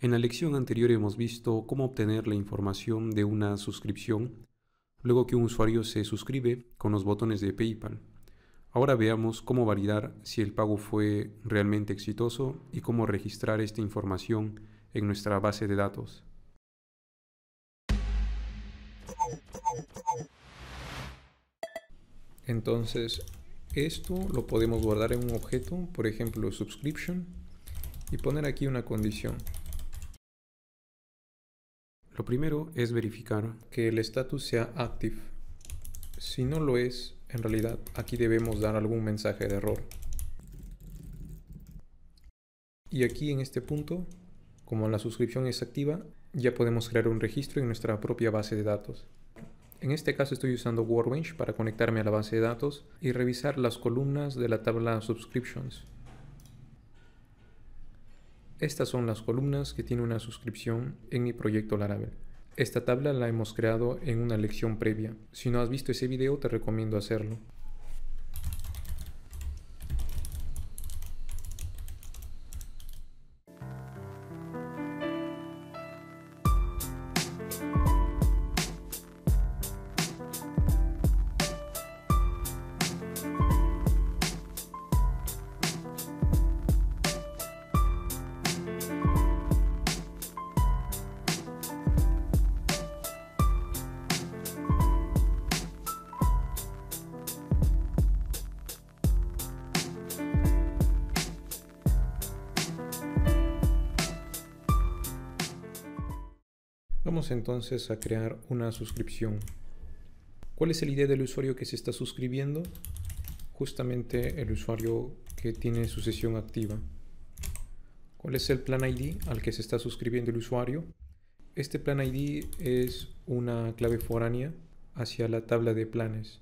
En la lección anterior hemos visto cómo obtener la información de una suscripción luego que un usuario se suscribe con los botones de PayPal. Ahora veamos cómo validar si el pago fue realmente exitoso y cómo registrar esta información en nuestra base de datos. Entonces, esto lo podemos guardar en un objeto, por ejemplo, subscription, y poner aquí una condición, lo primero es verificar que el status sea active. Si no lo es, en realidad aquí debemos dar algún mensaje de error. Y aquí en este punto, como la suscripción es activa, ya podemos crear un registro en nuestra propia base de datos. En este caso estoy usando Workbench para conectarme a la base de datos y revisar las columnas de la tabla Subscriptions. Estas son las columnas que tiene una suscripción en mi proyecto Laravel. Esta tabla la hemos creado en una lección previa. Si no has visto ese video te recomiendo hacerlo. entonces a crear una suscripción. ¿Cuál es el ID del usuario que se está suscribiendo? Justamente el usuario que tiene su sesión activa. ¿Cuál es el plan ID al que se está suscribiendo el usuario? Este plan ID es una clave foránea hacia la tabla de planes.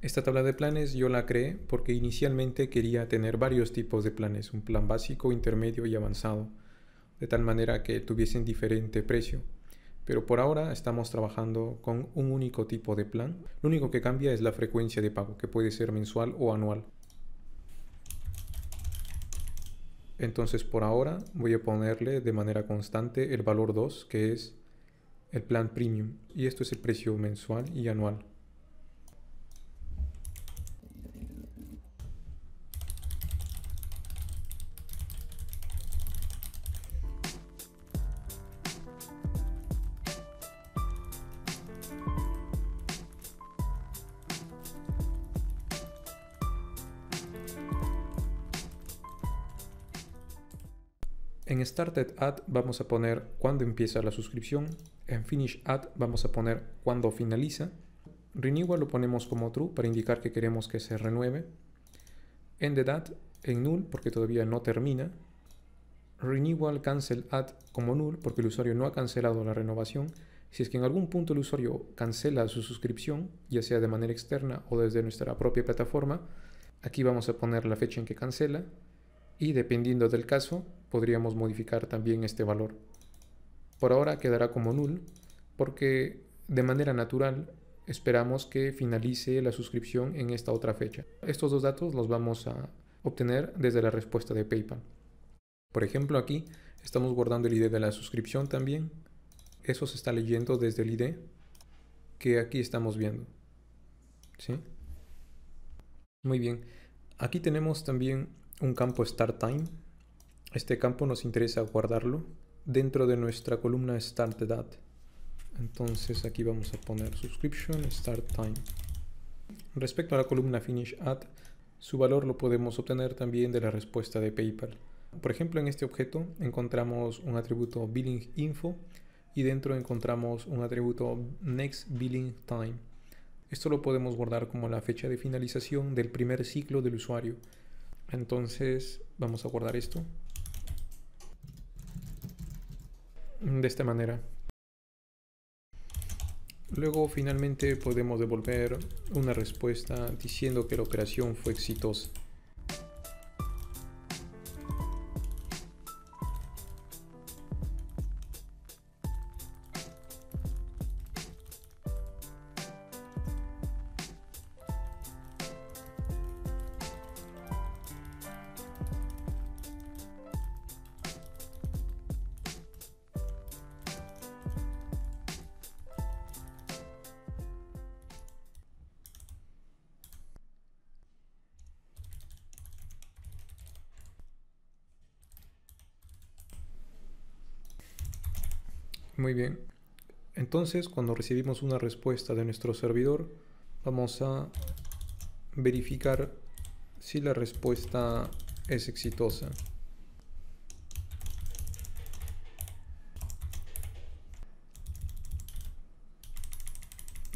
Esta tabla de planes yo la creé porque inicialmente quería tener varios tipos de planes, un plan básico, intermedio y avanzado de tal manera que tuviesen diferente precio. Pero por ahora estamos trabajando con un único tipo de plan. Lo único que cambia es la frecuencia de pago, que puede ser mensual o anual. Entonces por ahora voy a ponerle de manera constante el valor 2, que es el plan premium. Y esto es el precio mensual y anual. En Started ADD vamos a poner cuándo empieza la suscripción. En Finish ADD vamos a poner cuándo finaliza. Renewal lo ponemos como true para indicar que queremos que se renueve. Ended Ad en null porque todavía no termina. Renewal Cancel ADD como null porque el usuario no ha cancelado la renovación. Si es que en algún punto el usuario cancela su suscripción, ya sea de manera externa o desde nuestra propia plataforma, aquí vamos a poner la fecha en que cancela y dependiendo del caso podríamos modificar también este valor. Por ahora quedará como null porque de manera natural esperamos que finalice la suscripción en esta otra fecha. Estos dos datos los vamos a obtener desde la respuesta de PayPal. Por ejemplo, aquí estamos guardando el ID de la suscripción también. Eso se está leyendo desde el ID que aquí estamos viendo. ¿Sí? Muy bien. Aquí tenemos también un campo start time este campo nos interesa guardarlo dentro de nuestra columna start date. Entonces aquí vamos a poner subscription start time. Respecto a la columna finish at, su valor lo podemos obtener también de la respuesta de PayPal. Por ejemplo, en este objeto encontramos un atributo billing info y dentro encontramos un atributo next billing time. Esto lo podemos guardar como la fecha de finalización del primer ciclo del usuario. Entonces vamos a guardar esto de esta manera. Luego finalmente podemos devolver una respuesta diciendo que la operación fue exitosa. Muy bien. Entonces, cuando recibimos una respuesta de nuestro servidor, vamos a verificar si la respuesta es exitosa.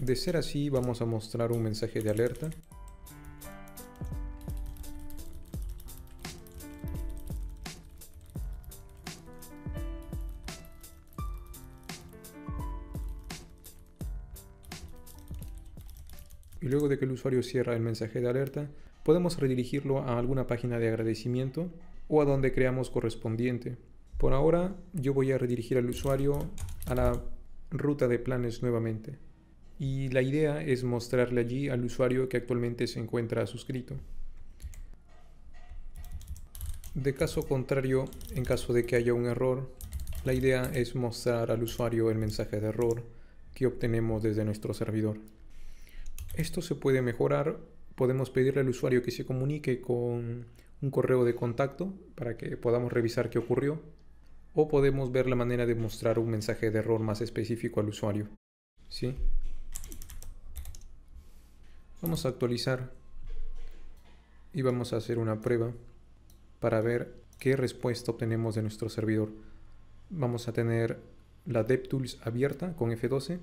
De ser así, vamos a mostrar un mensaje de alerta usuario cierra el mensaje de alerta, podemos redirigirlo a alguna página de agradecimiento o a donde creamos correspondiente. Por ahora, yo voy a redirigir al usuario a la ruta de planes nuevamente. Y la idea es mostrarle allí al usuario que actualmente se encuentra suscrito. De caso contrario, en caso de que haya un error, la idea es mostrar al usuario el mensaje de error que obtenemos desde nuestro servidor. Esto se puede mejorar. Podemos pedirle al usuario que se comunique con un correo de contacto para que podamos revisar qué ocurrió. O podemos ver la manera de mostrar un mensaje de error más específico al usuario. Vamos a actualizar y vamos a hacer una prueba para ver qué respuesta obtenemos de nuestro servidor. Vamos a tener la DevTools abierta con F12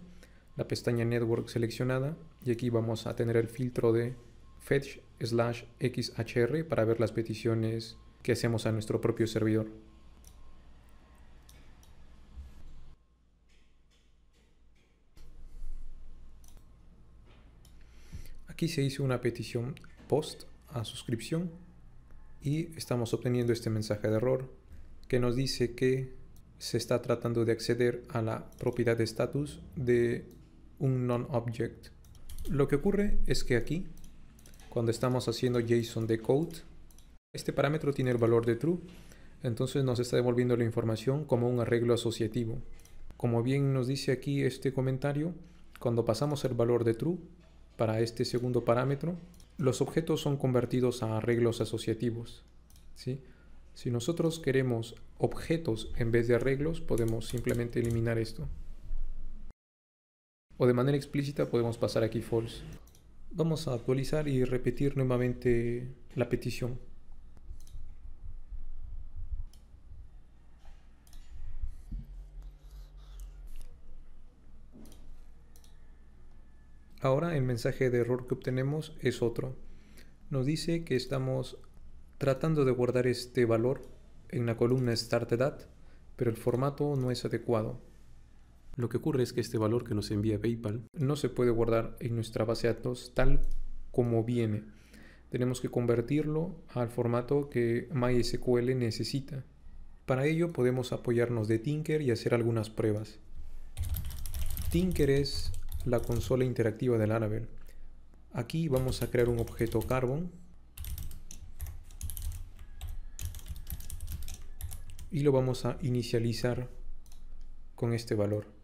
la pestaña Network seleccionada y aquí vamos a tener el filtro de fetch slash xhr para ver las peticiones que hacemos a nuestro propio servidor. Aquí se hizo una petición post a suscripción y estamos obteniendo este mensaje de error que nos dice que se está tratando de acceder a la propiedad de status de un non-object. Lo que ocurre es que aquí, cuando estamos haciendo JSON decode, este parámetro tiene el valor de true, entonces nos está devolviendo la información como un arreglo asociativo. Como bien nos dice aquí este comentario, cuando pasamos el valor de true para este segundo parámetro, los objetos son convertidos a arreglos asociativos. Si nosotros queremos objetos en vez de arreglos, podemos simplemente eliminar esto o de manera explícita podemos pasar aquí false. Vamos a actualizar y repetir nuevamente la petición. Ahora el mensaje de error que obtenemos es otro. Nos dice que estamos tratando de guardar este valor en la columna Start pero el formato no es adecuado. Lo que ocurre es que este valor que nos envía PayPal no se puede guardar en nuestra base de datos tal como viene. Tenemos que convertirlo al formato que MySQL necesita. Para ello podemos apoyarnos de Tinker y hacer algunas pruebas. Tinker es la consola interactiva de Laravel. Aquí vamos a crear un objeto Carbon y lo vamos a inicializar con este valor.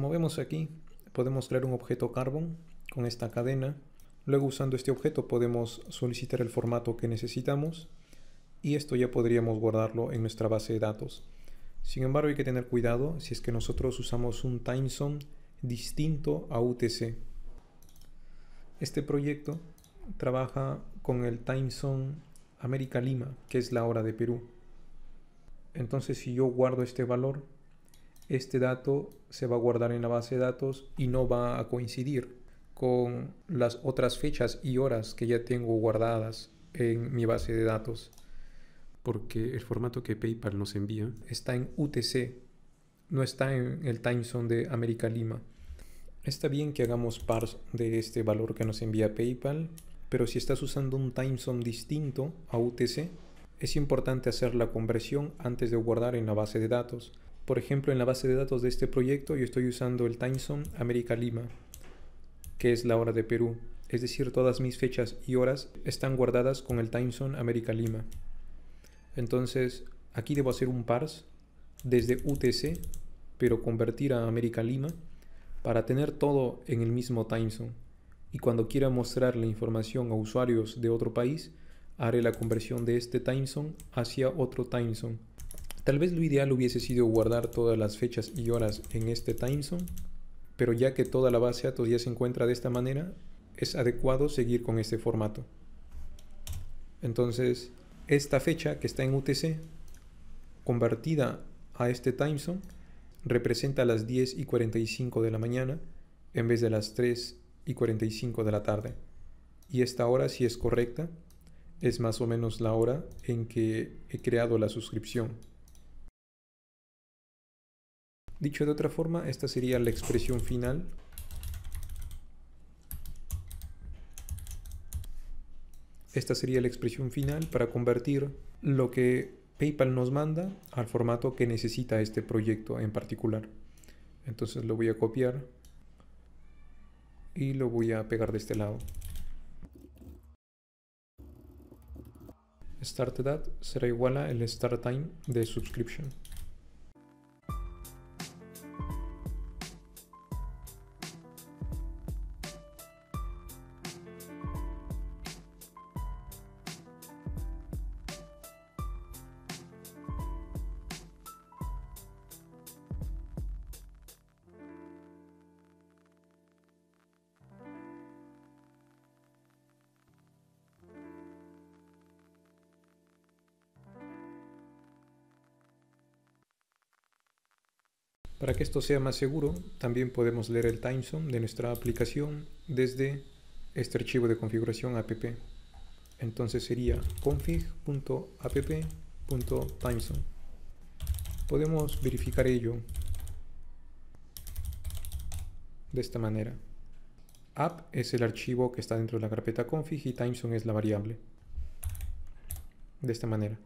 Como vemos aquí, podemos crear un objeto carbon con esta cadena. Luego usando este objeto podemos solicitar el formato que necesitamos y esto ya podríamos guardarlo en nuestra base de datos. Sin embargo, hay que tener cuidado si es que nosotros usamos un timezone distinto a UTC. Este proyecto trabaja con el timezone América Lima, que es la hora de Perú. Entonces, si yo guardo este valor, este dato se va a guardar en la base de datos y no va a coincidir con las otras fechas y horas que ya tengo guardadas en mi base de datos. Porque el formato que PayPal nos envía está en UTC, no está en el time de América Lima. Está bien que hagamos parse de este valor que nos envía PayPal, pero si estás usando un time distinto a UTC, es importante hacer la conversión antes de guardar en la base de datos, por ejemplo, en la base de datos de este proyecto yo estoy usando el timezone zone América Lima, que es la hora de Perú. Es decir, todas mis fechas y horas están guardadas con el timezone zone América Lima. Entonces, aquí debo hacer un parse desde UTC, pero convertir a América Lima para tener todo en el mismo timezone. Y cuando quiera mostrar la información a usuarios de otro país, haré la conversión de este timezone hacia otro timezone. Tal vez lo ideal hubiese sido guardar todas las fechas y horas en este timezone, pero ya que toda la base de datos ya se encuentra de esta manera, es adecuado seguir con este formato. Entonces, esta fecha que está en UTC, convertida a este timezone, representa las 10 y 45 de la mañana en vez de las 3 y 45 de la tarde. Y esta hora, si es correcta, es más o menos la hora en que he creado la suscripción. Dicho de otra forma, esta sería la expresión final. Esta sería la expresión final para convertir lo que PayPal nos manda al formato que necesita este proyecto en particular. Entonces lo voy a copiar y lo voy a pegar de este lado. Start será igual a el start time de subscription. Para que esto sea más seguro, también podemos leer el timezone de nuestra aplicación desde este archivo de configuración app. Entonces sería config.app.timezone. Podemos verificar ello de esta manera. App es el archivo que está dentro de la carpeta config y timezone es la variable. De esta manera.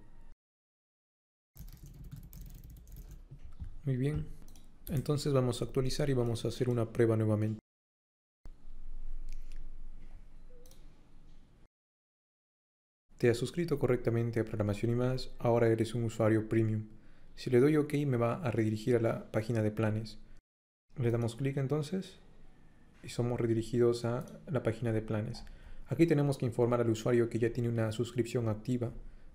Muy bien. Entonces vamos a actualizar y vamos a hacer una prueba nuevamente. Te has suscrito correctamente a Programación y más, ahora eres un usuario premium. Si le doy OK me va a redirigir a la página de planes. Le damos clic entonces y somos redirigidos a la página de planes. Aquí tenemos que informar al usuario que ya tiene una suscripción activa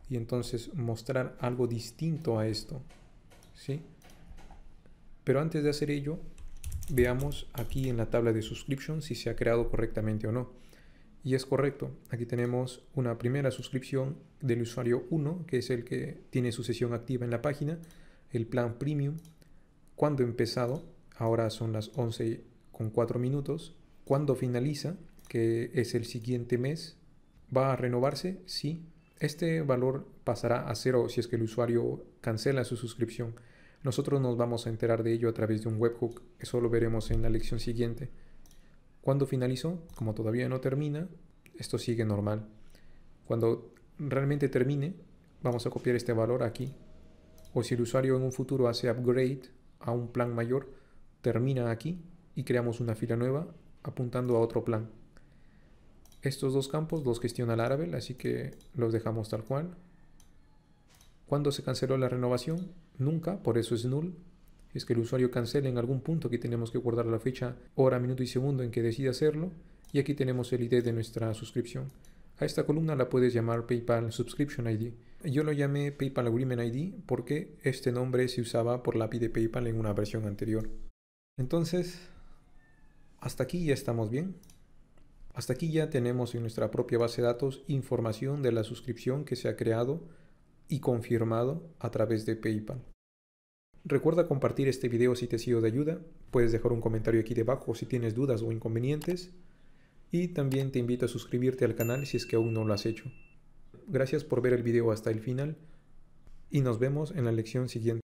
y entonces mostrar algo distinto a esto. ¿sí? Pero antes de hacer ello, veamos aquí en la tabla de suscripción si se ha creado correctamente o no. Y es correcto, aquí tenemos una primera suscripción del usuario 1, que es el que tiene su sesión activa en la página, el plan premium, cuando empezado, ahora son las 11 con 4 minutos, cuando finaliza, que es el siguiente mes, va a renovarse, sí, este valor pasará a cero si es que el usuario cancela su suscripción. Nosotros nos vamos a enterar de ello a través de un webhook, eso lo veremos en la lección siguiente. Cuando finalizó, como todavía no termina, esto sigue normal. Cuando realmente termine, vamos a copiar este valor aquí. O si el usuario en un futuro hace upgrade a un plan mayor, termina aquí y creamos una fila nueva apuntando a otro plan. Estos dos campos los gestiona Laravel, así que los dejamos tal cual. ¿Cuándo se canceló la renovación? Nunca, por eso es null. Es que el usuario cancela en algún punto, aquí tenemos que guardar la fecha, hora, minuto y segundo en que decide hacerlo. Y aquí tenemos el ID de nuestra suscripción. A esta columna la puedes llamar PayPal Subscription ID. Yo lo llamé PayPal Agreement ID porque este nombre se usaba por la API de PayPal en una versión anterior. Entonces, hasta aquí ya estamos bien. Hasta aquí ya tenemos en nuestra propia base de datos información de la suscripción que se ha creado y confirmado a través de PayPal. Recuerda compartir este video si te ha sido de ayuda, puedes dejar un comentario aquí debajo si tienes dudas o inconvenientes y también te invito a suscribirte al canal si es que aún no lo has hecho. Gracias por ver el video hasta el final y nos vemos en la lección siguiente.